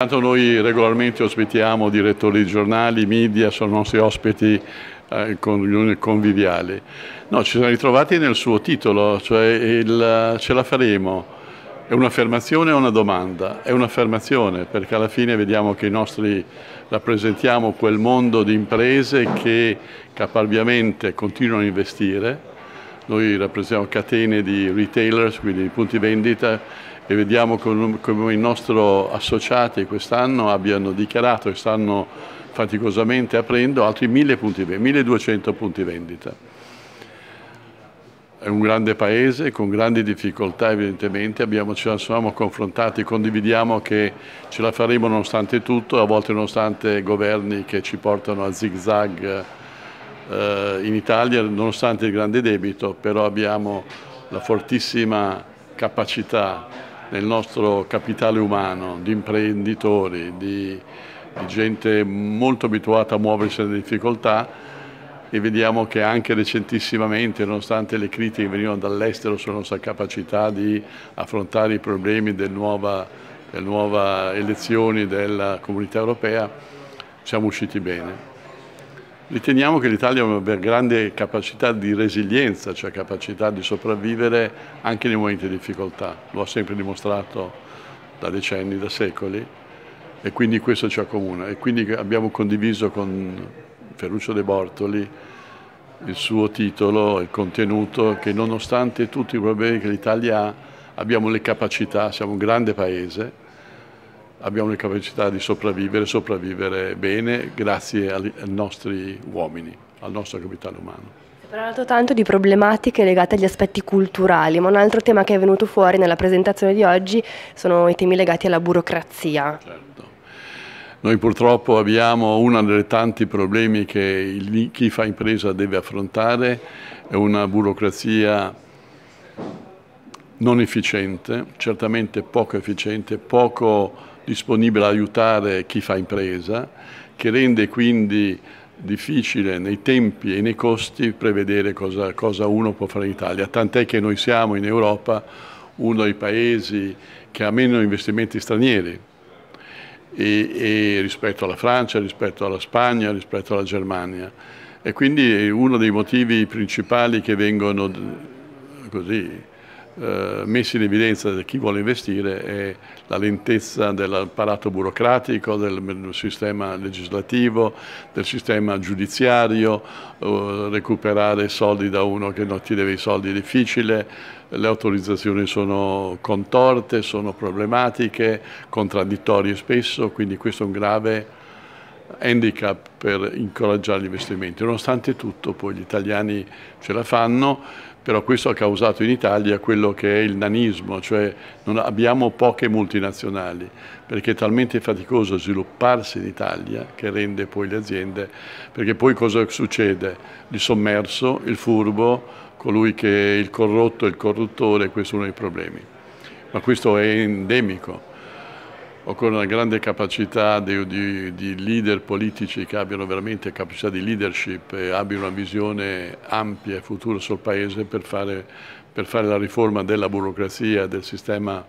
Intanto noi regolarmente ospitiamo direttori di giornali, media, sono nostri ospiti eh, conviviali. No, ci siamo ritrovati nel suo titolo, cioè il, ce la faremo. È un'affermazione o una domanda? È un'affermazione perché alla fine vediamo che i nostri rappresentiamo quel mondo di imprese che caparbiamente continuano a investire. Noi rappresentiamo catene di retailers, quindi punti vendita e vediamo come i nostri associati quest'anno abbiano dichiarato che stanno faticosamente aprendo altri 1000 punti, 1200 punti vendita. È un grande paese con grandi difficoltà evidentemente, abbiamo, ce siamo confrontati, condividiamo che ce la faremo nonostante tutto, a volte nonostante governi che ci portano a zigzag eh, in Italia, nonostante il grande debito, però abbiamo la fortissima capacità nel nostro capitale umano, di imprenditori, di, di gente molto abituata a muoversi nelle difficoltà e vediamo che anche recentissimamente, nonostante le critiche che venivano dall'estero sulla nostra capacità di affrontare i problemi delle nuove del nuova elezioni della comunità europea, siamo usciti bene. Riteniamo che l'Italia abbia grande capacità di resilienza, cioè capacità di sopravvivere anche nei momenti di difficoltà, lo ha sempre dimostrato da decenni, da secoli e quindi questo ci accomuna e quindi abbiamo condiviso con Ferruccio De Bortoli il suo titolo, il contenuto, che nonostante tutti i problemi che l'Italia ha, abbiamo le capacità, siamo un grande paese abbiamo le capacità di sopravvivere, sopravvivere bene grazie ai nostri uomini, al nostro capitale umano. Si è parlato tanto di problematiche legate agli aspetti culturali, ma un altro tema che è venuto fuori nella presentazione di oggi sono i temi legati alla burocrazia. Certo. Noi purtroppo abbiamo uno dei tanti problemi che chi fa impresa deve affrontare, è una burocrazia non efficiente, certamente poco efficiente, poco disponibile ad aiutare chi fa impresa, che rende quindi difficile nei tempi e nei costi prevedere cosa, cosa uno può fare in Italia, tant'è che noi siamo in Europa uno dei paesi che ha meno investimenti stranieri e, e rispetto alla Francia, rispetto alla Spagna, rispetto alla Germania e quindi uno dei motivi principali che vengono così eh, messi in evidenza da chi vuole investire è la lentezza dell'apparato burocratico, del, del, sistema legislativo, del sistema giudiziario, eh, recuperare soldi da uno che non ti deve i soldi è difficile, le autorizzazioni sono contorte, sono problematiche, contraddittorie spesso, quindi questo è un grave handicap per incoraggiare gli investimenti. Nonostante tutto poi gli italiani ce la fanno, però questo ha causato in Italia quello che è il nanismo, cioè non abbiamo poche multinazionali, perché è talmente faticoso svilupparsi in Italia che rende poi le aziende, perché poi cosa succede? Il sommerso, il furbo, colui che è il corrotto, il corruttore, questo è uno dei problemi, ma questo è endemico occorre una grande capacità di, di, di, leader politici che abbiano veramente capacità di leadership e abbiano una visione ampia e futura sul Paese per fare, per fare, la riforma della burocrazia, del sistema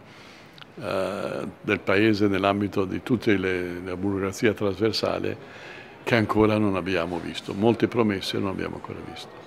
eh, del Paese nell'ambito di tutta la burocrazia trasversale che ancora non abbiamo visto, molte promesse non abbiamo ancora visto.